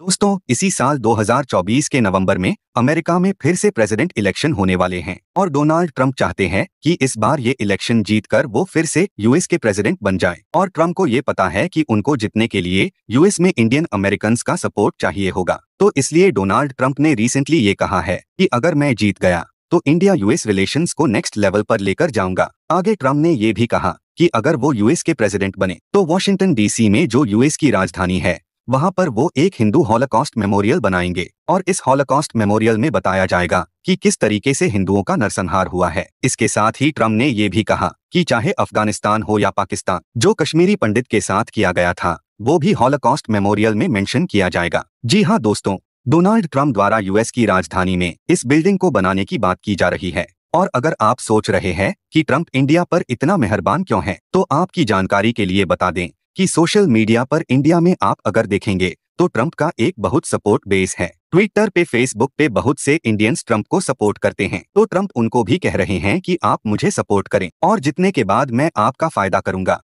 दोस्तों इसी साल 2024 के नवंबर में अमेरिका में फिर से प्रेसिडेंट इलेक्शन होने वाले हैं और डोनाल्ड ट्रंप चाहते हैं कि इस बार ये इलेक्शन जीतकर वो फिर से यूएस के प्रेसिडेंट बन जाएं और ट्रंप को ये पता है कि उनको जीतने के लिए यूएस में इंडियन अमेरिकन का सपोर्ट चाहिए होगा तो इसलिए डोनाल्ड ट्रंप ने रिसेंटली ये कहा है की अगर मैं जीत गया तो इंडिया यूएस रिलेशन को नेक्स्ट लेवल आरोप लेकर जाऊंगा आगे ट्रम्प ने ये भी कहा कि अगर वो यूएस के प्रेसिडेंट बने तो वॉशिंगटन डीसी में जो यूएस की राजधानी है वहां पर वो एक हिंदू हॉलोकॉस्ट मेमोरियल बनाएंगे और इस हॉलोकॉस्ट मेमोरियल में बताया जाएगा कि किस तरीके से हिंदुओं का नरसंहार हुआ है इसके साथ ही ट्रम्प ने ये भी कहा कि चाहे अफगानिस्तान हो या पाकिस्तान जो कश्मीरी पंडित के साथ किया गया था वो भी हॉलोकॉस्ट मेमोरियल में मेंशन किया जाएगा जी हाँ दोस्तों डोनाल्ड ट्रम्प द्वारा यूएस की राजधानी में इस बिल्डिंग को बनाने की बात की जा रही है और अगर आप सोच रहे हैं कि ट्रंप इंडिया पर इतना मेहरबान क्यों है तो आपकी जानकारी के लिए बता दें कि सोशल मीडिया पर इंडिया में आप अगर देखेंगे तो ट्रंप का एक बहुत सपोर्ट बेस है ट्विटर पे फेसबुक पे बहुत से इंडियंस ट्रंप को सपोर्ट करते हैं तो ट्रंप उनको भी कह रहे हैं कि आप मुझे सपोर्ट करें और जितने के बाद मैं आपका फायदा करूंगा